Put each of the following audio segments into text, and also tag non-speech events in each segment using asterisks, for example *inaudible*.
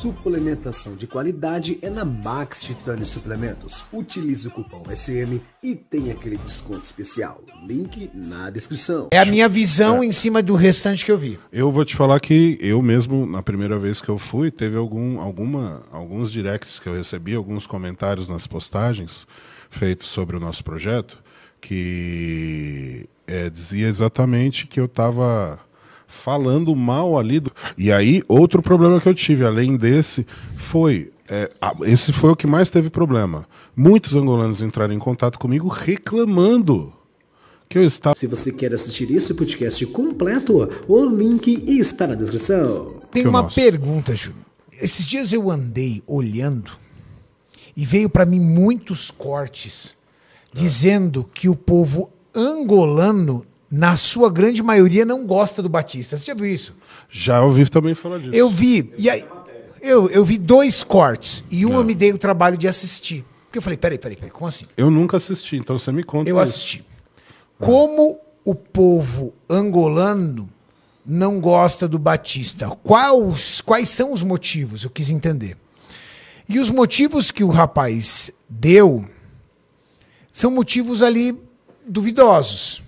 Suplementação de qualidade é na Max Titani Suplementos. Utilize o cupom SM e tem aquele desconto especial. Link na descrição. É a minha visão é. em cima do restante que eu vi. Eu vou te falar que eu mesmo, na primeira vez que eu fui, teve algum, alguma, alguns directs que eu recebi, alguns comentários nas postagens feitos sobre o nosso projeto, que é, dizia exatamente que eu estava falando mal ali. Do... E aí, outro problema que eu tive, além desse, foi. É, esse foi o que mais teve problema. Muitos angolanos entraram em contato comigo reclamando que eu estava. Se você quer assistir esse podcast completo, o link está na descrição. Tem uma nosso. pergunta, Júlio. Esses dias eu andei olhando e veio para mim muitos cortes é. dizendo que o povo angolano na sua grande maioria, não gosta do Batista. Você já viu isso? Já ouvi também falar disso. Eu vi. Eu e aí, eu, eu vi dois cortes. E um não. eu me dei o trabalho de assistir. Porque eu falei, peraí, peraí, peraí, como assim? Eu nunca assisti, então você me conta. Eu isso. assisti. Como o povo angolano não gosta do Batista? Quais, quais são os motivos? Eu quis entender. E os motivos que o rapaz deu são motivos ali duvidosos.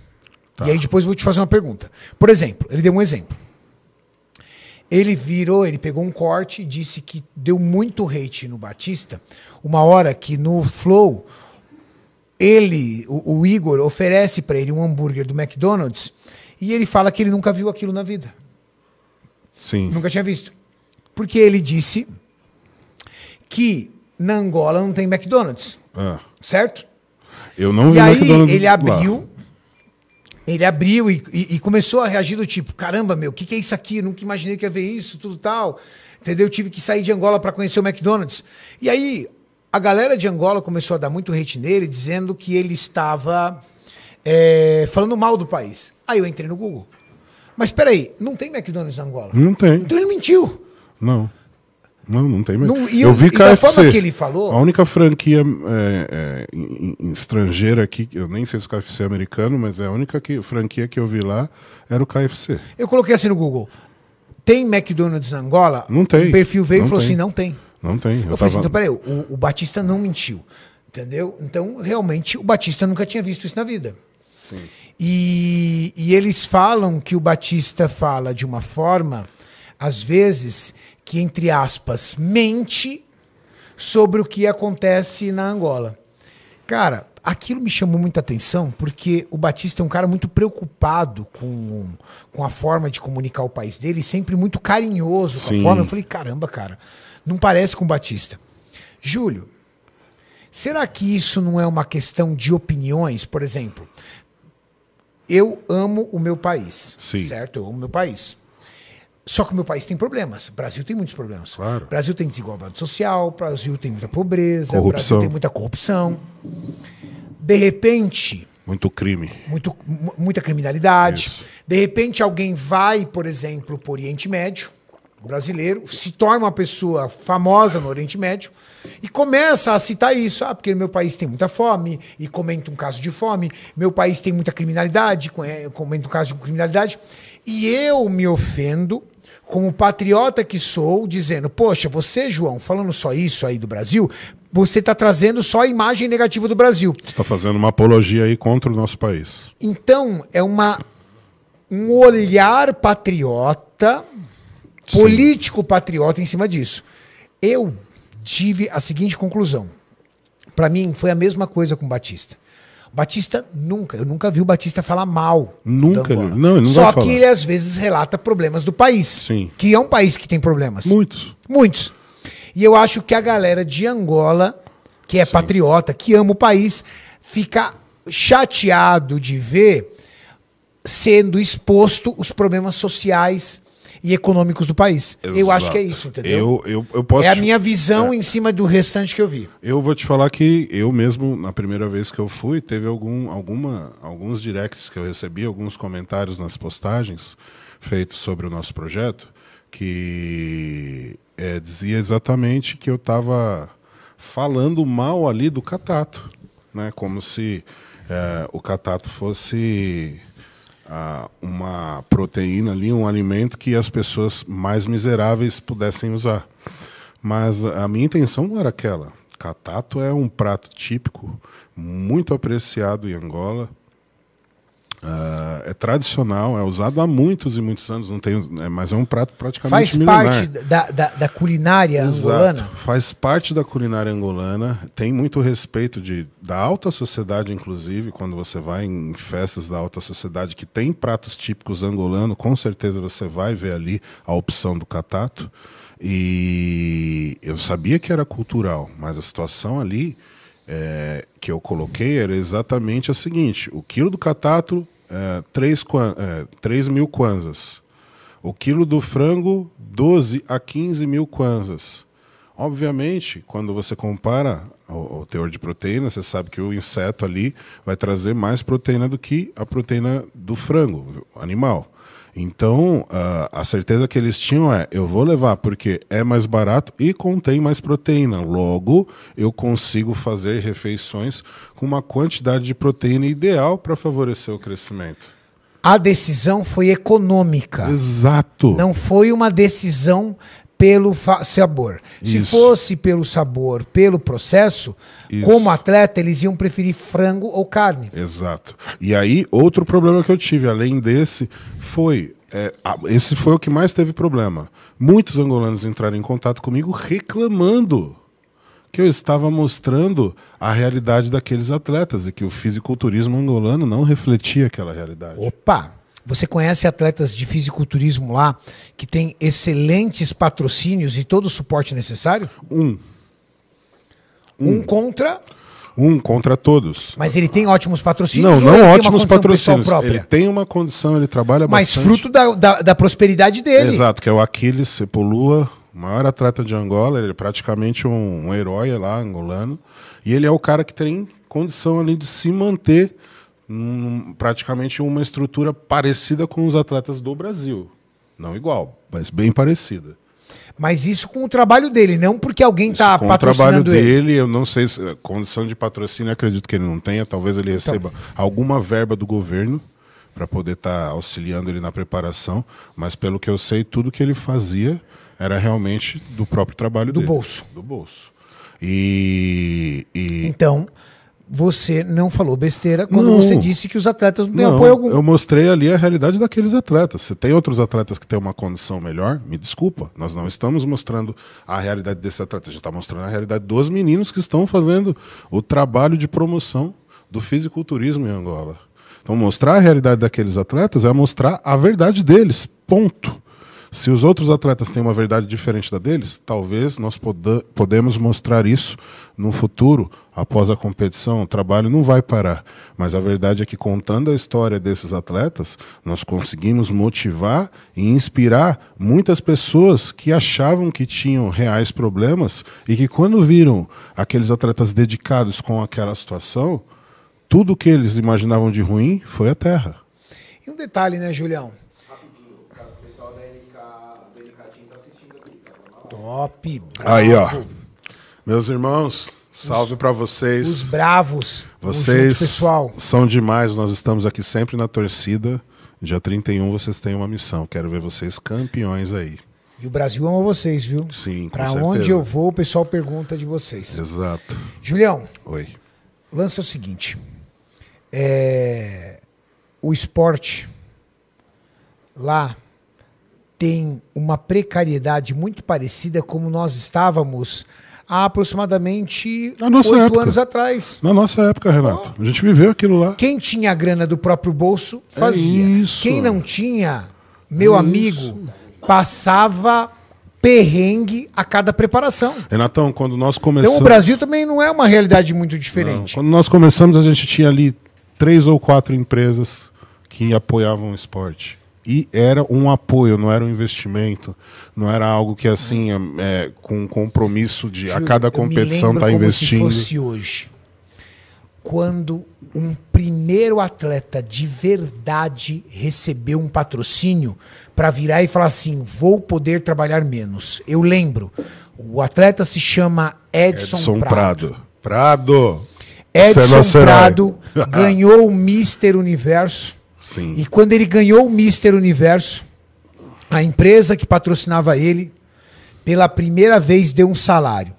Tá. E aí depois eu vou te fazer uma pergunta. Por exemplo, ele deu um exemplo. Ele virou, ele pegou um corte e disse que deu muito hate no Batista. Uma hora que no Flow, ele, o, o Igor, oferece para ele um hambúrguer do McDonald's e ele fala que ele nunca viu aquilo na vida. Sim. Nunca tinha visto. Porque ele disse que na Angola não tem McDonald's. Ah. Certo? Eu não e vi aí McDonald's ele abriu, lá. Ele abriu e, e, e, começou a reagir do tipo: caramba, meu, o que, que, é isso aqui? Eu nunca imaginei que ia ver isso, tudo tal. Entendeu? Eu tive que sair de Angola para conhecer o McDonald's. E aí, a galera de Angola começou a dar muito hate nele, dizendo que ele estava é, falando mal do país. Aí eu entrei no Google. Mas peraí, não tem McDonald's na Angola? Não tem. Então ele mentiu. Não. Não, não tem mais. Não, eu, eu vi e KFC. Da forma que ele falou. A única franquia é, é, em, em estrangeira aqui, eu nem sei se é o KFC é americano, mas é a única que, franquia que eu vi lá era o KFC. Eu coloquei assim no Google: tem McDonald's na Angola? Não tem. O perfil veio e falou tem. assim: não tem. Não tem. Eu, eu tava... falei assim: então peraí, o, o Batista não mentiu. Entendeu? Então, realmente, o Batista nunca tinha visto isso na vida. Sim. E, e eles falam que o Batista fala de uma forma às vezes, que, entre aspas, mente sobre o que acontece na Angola. Cara, aquilo me chamou muita atenção porque o Batista é um cara muito preocupado com, com a forma de comunicar o país dele, sempre muito carinhoso com Sim. a forma. Eu falei, caramba, cara, não parece com o Batista. Júlio, será que isso não é uma questão de opiniões, por exemplo? Eu amo o meu país, Sim. certo? Eu amo o meu país. Só que o meu país tem problemas. O Brasil tem muitos problemas. Claro. O Brasil tem desigualdade social, o Brasil tem muita pobreza, corrupção. o Brasil tem muita corrupção. De repente. Muito crime. Muito, muita criminalidade. Isso. De repente, alguém vai, por exemplo, para o Oriente Médio, brasileiro, se torna uma pessoa famosa no Oriente Médio e começa a citar isso. Ah, porque meu país tem muita fome, e comenta um caso de fome. Meu país tem muita criminalidade, comenta um caso de criminalidade. E eu me ofendo como patriota que sou, dizendo: Poxa, você, João, falando só isso aí do Brasil, você está trazendo só a imagem negativa do Brasil. Você está fazendo uma apologia aí contra o nosso país. Então, é uma, um olhar patriota, político patriota em cima disso. Eu tive a seguinte conclusão. Para mim, foi a mesma coisa com Batista. Batista nunca, eu nunca vi o Batista falar mal. Nunca, não, não Só que ele às vezes relata problemas do país. Sim. Que é um país que tem problemas. Muitos. Muitos. E eu acho que a galera de Angola, que é Sim. patriota, que ama o país, fica chateado de ver sendo exposto os problemas sociais e econômicos do país. Exato. Eu acho que é isso, entendeu? Eu, eu, eu posso é a minha visão é. em cima do restante que eu vi. Eu vou te falar que eu mesmo, na primeira vez que eu fui, teve algum, alguma, alguns directs que eu recebi, alguns comentários nas postagens feitos sobre o nosso projeto, que é, dizia exatamente que eu estava falando mal ali do Catato. Né? Como se é, o Catato fosse uma proteína ali, um alimento que as pessoas mais miseráveis pudessem usar. Mas a minha intenção não era aquela. Catato é um prato típico, muito apreciado em Angola, Uh, é tradicional, é usado há muitos e muitos anos, não tem, é mas é um prato praticamente Faz milenar. parte da, da, da culinária Exato. angolana? Faz parte da culinária angolana, tem muito respeito de, da alta sociedade, inclusive, quando você vai em festas da alta sociedade que tem pratos típicos angolanos, com certeza você vai ver ali a opção do catato. E eu sabia que era cultural, mas a situação ali é, que eu coloquei era exatamente a seguinte: o quilo do catato é, 3, é, 3 mil kwanzas. O quilo do frango, 12 a 15 mil kwanzas. Obviamente, quando você compara o, o, teor de proteína, você sabe que o inseto ali vai trazer mais proteína do que a proteína do frango animal. Então, uh, a certeza que eles tinham é: eu vou levar porque é mais barato e contém mais proteína. Logo, eu consigo fazer refeições com uma quantidade de proteína ideal para favorecer o crescimento. A decisão foi econômica. Exato. Não foi uma decisão pelo sabor. Se fosse pelo sabor, pelo processo, Isso. como atleta, eles iam preferir frango ou carne. Exato. E aí, outro problema que eu tive, além desse, foi. É, esse foi o que mais teve problema. Muitos angolanos entraram em contato comigo reclamando que eu estava mostrando a realidade daqueles atletas e que o fisiculturismo angolano não refletia aquela realidade. Opa! Você conhece atletas de fisiculturismo lá que tem excelentes patrocínios e todo o suporte necessário? Um. Um, um contra. Um contra todos. Mas ele tem ótimos patrocínios? Não, não ótimos patrocínios. Ele tem uma condição, ele trabalha Mas bastante. Mas fruto da, da, da, prosperidade dele. Exato, que é o Aquiles Sepulua, o maior atleta de Angola. Ele é praticamente um, um herói lá, angolano. E ele é o cara que tem condição ali de se manter praticamente uma estrutura parecida com os atletas do Brasil. Não igual, mas bem parecida. Mas isso com o trabalho dele, não porque alguém está patrocinando ele. Com o trabalho ele. dele, eu não sei se eh, condição de patrocínio, acredito que ele não tenha. Talvez ele então. receba então. alguma verba do governo para poder estar tá auxiliando ele na preparação. Mas pelo que eu sei, tudo que ele fazia era realmente do próprio trabalho do dele. Do bolso. Do bolso. E, e... Então, você não falou besteira quando não, você disse que os atletas não têm não, apoio algum. Eu mostrei ali a realidade daqueles atletas. Se tem outros atletas que têm uma condição melhor, me desculpa, nós não estamos mostrando a realidade desses atletas, a gente está mostrando a realidade dos meninos que estão fazendo o trabalho de promoção do fisiculturismo em Angola. Então, mostrar a realidade daqueles atletas é mostrar a verdade deles, ponto. Se os outros atletas têm uma verdade diferente da deles, talvez nós poda, podemos mostrar isso no futuro, após a competição. O trabalho não vai parar. Mas a verdade é que, contando a história desses atletas, nós conseguimos motivar e inspirar muitas pessoas que achavam que tinham reais problemas e que, quando viram aqueles atletas dedicados com aquela situação, tudo que eles imaginavam de ruim foi a terra. E um detalhe, né, Julião? Top. Bravo. Aí, ó. Meus irmãos, salve para vocês. Os bravos. Vocês junto, pessoal. são demais. Nós estamos aqui sempre na torcida. Dia 31 vocês têm uma missão. Quero ver vocês campeões aí. E o Brasil ama vocês, viu? Sim, com Pra onde eu vou, o pessoal pergunta de vocês. Exato. Julião. Oi. Lança o seguinte. É... O esporte lá tem uma precariedade muito parecida como nós estávamos há aproximadamente oito anos atrás. Na nossa época, Renato. Oh. A gente viveu aquilo lá. Quem tinha a grana do próprio bolso, é fazia. É Quem não tinha, meu é amigo, passava perrengue a cada preparação. Renatão, quando nós começamos... Então o Brasil também não é uma realidade muito diferente. Não. Quando nós começamos, a gente tinha ali três ou quatro empresas que apoiavam o esporte e era um apoio, não era um investimento, não era algo que assim é, é com compromisso de a cada competição tá investindo. se fosse hoje, quando um primeiro atleta de verdade recebeu um patrocínio para virar e falar assim, vou poder trabalhar menos. Eu lembro, o atleta se chama Edson, Edson Prado. Prado. Prado. É Edson Prado *laughs* ganhou o Mister Universo Sim. E quando ele ganhou o Mister Universo, a empresa que patrocinava ele, pela primeira vez deu um salário.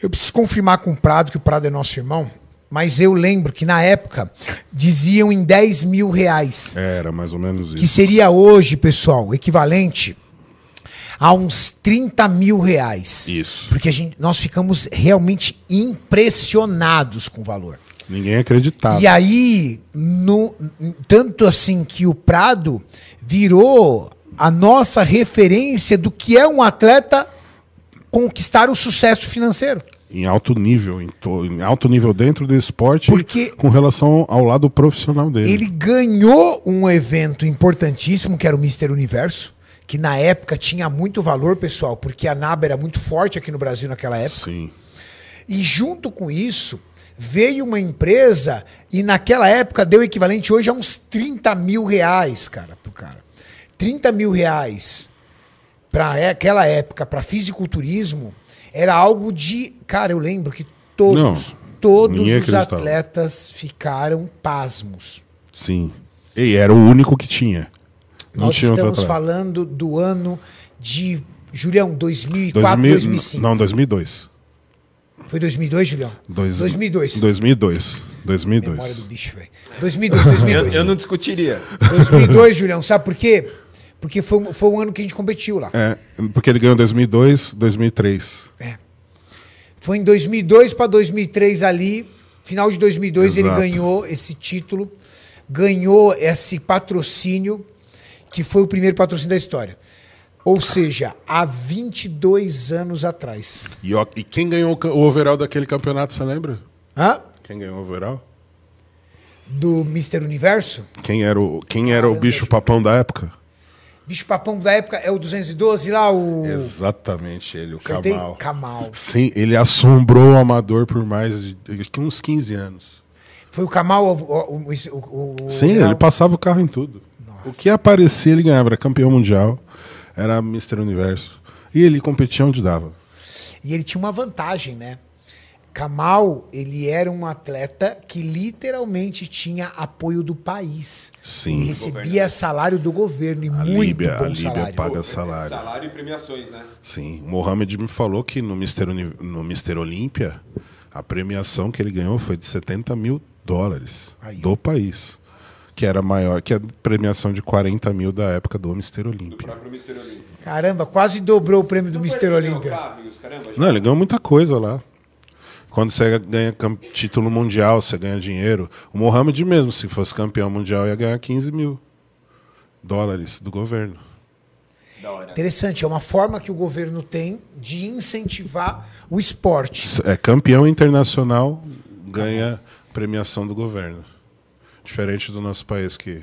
Eu preciso confirmar com o Prado, que o Prado é nosso irmão, mas eu lembro que na época diziam em 10 mil reais. Era mais ou menos isso. Que seria hoje, pessoal, equivalente a uns 30 mil reais. Isso. Porque a gente, nós ficamos realmente impressionados com o valor. Ninguém acreditava. E aí, no, tanto assim que o Prado virou a nossa referência do que é um atleta conquistar o sucesso financeiro. Em alto nível, em, to, em alto nível dentro do esporte, Porque com relação ao lado profissional dele. Ele ganhou um evento importantíssimo, que era o Mister Universo que na época tinha muito valor, pessoal, porque a NAB era muito forte aqui no Brasil naquela época. Sim. E junto com isso, Veio uma empresa e naquela época deu o equivalente hoje a uns 30 mil reais, cara, pro cara. 30 mil reais para é, aquela época, para fisiculturismo, era algo de. Cara, eu lembro que todos, Não, todos os atletas ficaram pasmos. Sim. E era o único que tinha. Não Nós tinha estamos falando do ano de. Julião, 2004, 2000, 2005. Não, 2002. Foi 2002, Julião? Dois, 2002. 2002. 2002. Memória do bicho, velho. 2002, 2002. eu, eu não discutiria. 2002, Julião, sabe por quê? Porque foi, foi o ano que a gente competiu lá. É, porque ele ganhou 2002, 2003. É. Foi em 2002 para 2003 ali, final de 2002 Exato. ele ganhou esse título, ganhou esse patrocínio, que foi o primeiro patrocínio da história. Ou seja, há 22 anos atrás. E, ó, e quem ganhou o overall daquele campeonato, você lembra? Hã? Quem ganhou o overall? Do Mister Universo? Quem era o, quem era o bicho papão da época? Bicho papão da época é o 212 lá, o. Exatamente, ele, o Sorteio? Kamal. Kamal. Sim, ele assombrou o amador por mais de uns 15 anos. Foi o Kamal o. o, o, o Sim, ele passava o carro em tudo. Nossa. O que aparecia, ele ganhava, era campeão mundial era Mr. Universo. E ele competia onde dava. E ele tinha uma vantagem, né? Kamal, ele era um atleta que literalmente tinha apoio do país. Sim. Ele recebia salário do governo e a muito Líbia, bom a Líbia salário. paga salário. Salário e premiações, né? Sim. O Mohamed me falou que no Mister, no Mister Olímpia, a premiação que ele ganhou foi de 70 mil dólares Aí. do país que era maior que a premiação de 40 mil da época do Mister Olímpia. Caramba, quase dobrou o prêmio do Mister Olímpia. Não, ele ganhou muita coisa lá. Quando você ganha título mundial, você ganha dinheiro. O Mohamed mesmo, se fosse campeão mundial, ia ganhar 15 mil dólares do governo. Interessante, é uma forma que o governo tem de incentivar o esporte. É campeão internacional, ganha premiação do governo. Diferente do nosso país que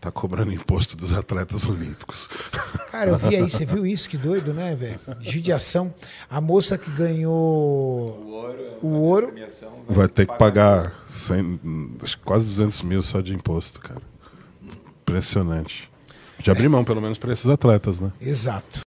tá cobrando imposto dos atletas olímpicos. *laughs* Cara, eu vi aí, você viu isso? Que doido, né, velho? Judiação. A moça que ganhou o ouro, o ouro vai, vai ter que pagar, pagar 100, quase 200 mil só de imposto, cara. Impressionante. De abrir é. mão, pelo menos, para esses atletas, né? Exato.